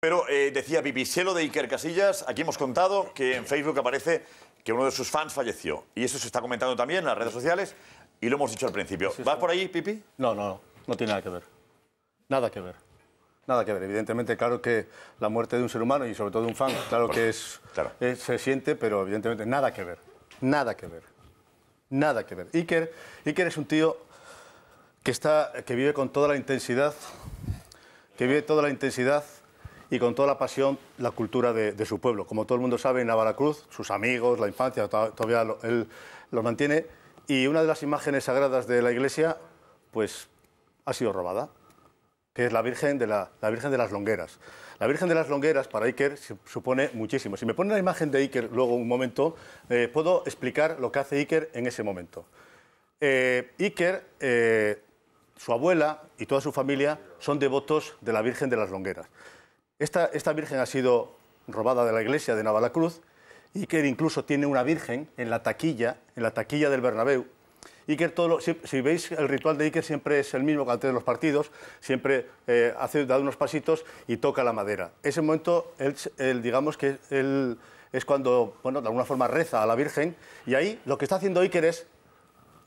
Pero eh, decía Pipi, cielo de Iker Casillas, aquí hemos contado que en Facebook aparece que uno de sus fans falleció. Y eso se está comentando también en las redes sociales y lo hemos dicho al principio. ¿Vas por ahí, Pipi? No, no, no, tiene nada que ver. Nada que ver. Nada que ver. Evidentemente, claro que la muerte de un ser humano y sobre todo de un fan, claro que se siente, pero evidentemente nada que ver. Nada que ver. Nada que ver. Iker, Iker es un tío que, está, que vive con toda la intensidad, que vive toda la intensidad y con toda la pasión la cultura de, su pueblo. Como todo el mundo sabe, en Navaracruz, sus amigos, la infancia, todavía él los mantiene. Y una de las imágenes sagradas de la iglesia, pues ha sido robada, que es la Virgen de, la, Virgen de las Longueras. La Virgen de las Longueras para Iker supone muchísimo. Si me ponen la imagen de Iker luego un momento, eh, puedo explicar lo que hace Iker en ese momento. Eh, Iker, eh, su abuela y toda su familia son devotos de la Virgen de las Longueras. Esta, Virgen ha sido robada de la iglesia de Navalacruz. Iker incluso tiene una Virgen en la taquilla, en la taquilla del Bernabéu. que todo si, veis, el ritual de Iker siempre es el mismo que antes de los partidos, siempre eh, hace, da unos pasitos y toca la madera. Ese momento, digamos que es cuando, bueno, de alguna forma reza a la Virgen y ahí lo que está haciendo Iker es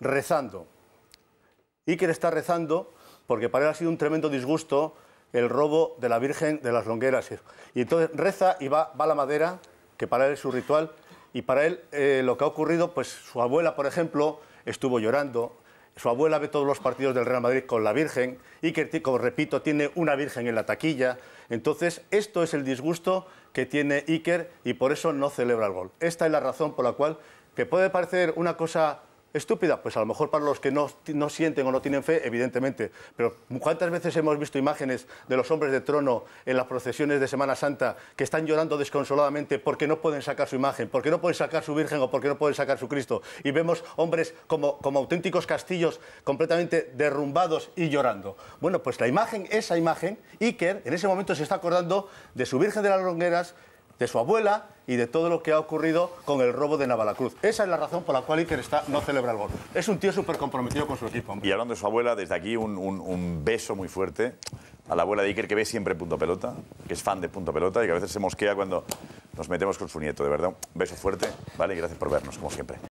rezando. Iker está rezando porque para él ha sido un tremendo disgusto el robo de la Virgen de las Longueras. Y entonces reza y va, a la madera, que para él es su ritual, y para él eh, lo que ha ocurrido, pues su abuela, por ejemplo, estuvo llorando, su abuela ve todos los partidos del Real Madrid con la Virgen, y que, como repito, tiene una Virgen en la taquilla. Entonces, esto es el disgusto que tiene Iker y por eso no celebra el gol. Esta es la razón por la cual, que puede parecer una cosa estúpida, pues a lo mejor para los que no, sienten o no tienen fe, evidentemente. Pero ¿cuántas veces hemos visto imágenes de los hombres de trono en las procesiones de Semana Santa que están llorando desconsoladamente porque no pueden sacar su imagen, porque no pueden sacar su Virgen o porque no pueden sacar su Cristo? Y vemos hombres como, como auténticos castillos completamente derrumbados y llorando. Bueno, pues la imagen, esa imagen, Iker en ese momento se está acordando de su Virgen de las Longueras, de su abuela y de todo lo que ha ocurrido con el robo de Navalacruz. Esa es la razón por la cual Iker está, no celebra el gol. Es un tío súper comprometido con su equipo. Y hablando de su abuela, desde aquí un, un, beso muy fuerte a la abuela de Iker que ve siempre Punto Pelota, que es fan de Punto Pelota y que a veces se mosquea cuando nos metemos con su nieto, de verdad. Un beso fuerte, ¿vale? Y gracias por vernos, como siempre.